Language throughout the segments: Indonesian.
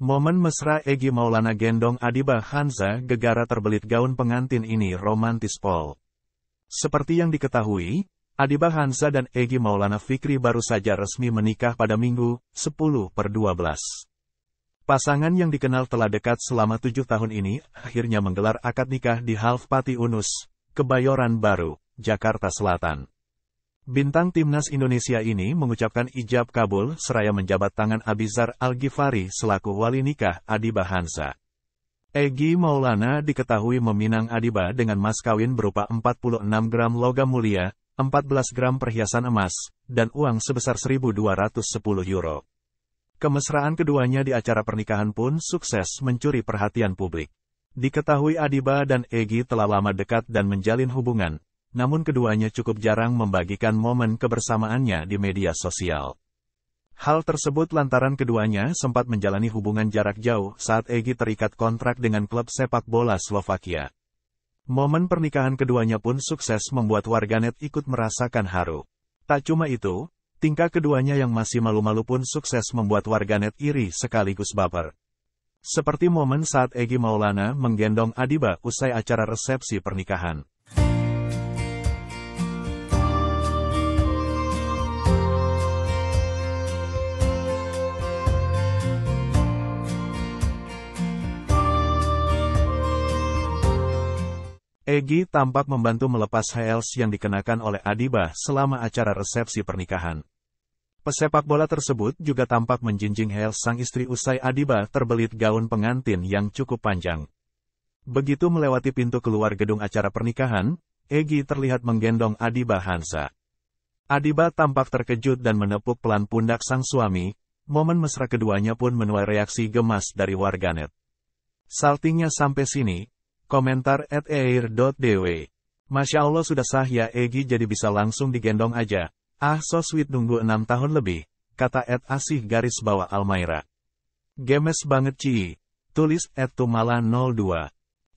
Momen mesra Egi Maulana gendong Adiba Hanza gegara terbelit gaun pengantin ini romantis pol. Seperti yang diketahui, Adiba Hanza dan Egi Maulana Fikri baru saja resmi menikah pada Minggu, 10 per 12. Pasangan yang dikenal telah dekat selama tujuh tahun ini, akhirnya menggelar akad nikah di Half Pati Unus, Kebayoran Baru, Jakarta Selatan. Bintang timnas Indonesia ini mengucapkan ijab kabul seraya menjabat tangan Abizar Al-Ghifari selaku wali nikah Adiba Hansa. Egi Maulana diketahui meminang Adiba dengan mas kawin berupa 46 gram logam mulia, 14 gram perhiasan emas, dan uang sebesar 1.210 euro. Kemesraan keduanya di acara pernikahan pun sukses mencuri perhatian publik. Diketahui Adiba dan Egi telah lama dekat dan menjalin hubungan, namun keduanya cukup jarang membagikan momen kebersamaannya di media sosial. Hal tersebut lantaran keduanya sempat menjalani hubungan jarak jauh saat Egi terikat kontrak dengan klub sepak bola Slovakia. Momen pernikahan keduanya pun sukses membuat warganet ikut merasakan haru. Tak cuma itu, tingkah keduanya yang masih malu-malu pun sukses membuat warganet iri sekaligus baper. Seperti momen saat Egi Maulana menggendong Adiba usai acara resepsi pernikahan. Egi tampak membantu melepas heels yang dikenakan oleh Adiba selama acara resepsi pernikahan. Pesepak bola tersebut juga tampak menjinjing heels sang istri usai Adiba terbelit gaun pengantin yang cukup panjang. Begitu melewati pintu keluar gedung acara pernikahan, Egi terlihat menggendong Adiba Hansa. Adiba tampak terkejut dan menepuk pelan pundak sang suami, momen mesra keduanya pun menuai reaksi gemas dari warganet. Saltingnya sampai sini, Komentar at air.dw. Masya Allah sudah sah ya Egi jadi bisa langsung digendong aja. Ah so sweet nunggu 6 tahun lebih, kata at asih garis bawah Almaira. Gemes banget Ci. Tulis at tumala 02.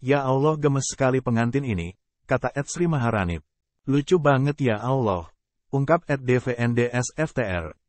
Ya Allah gemes sekali pengantin ini, kata at Sri Maharanib. Lucu banget ya Allah. Ungkap at dvndsftr.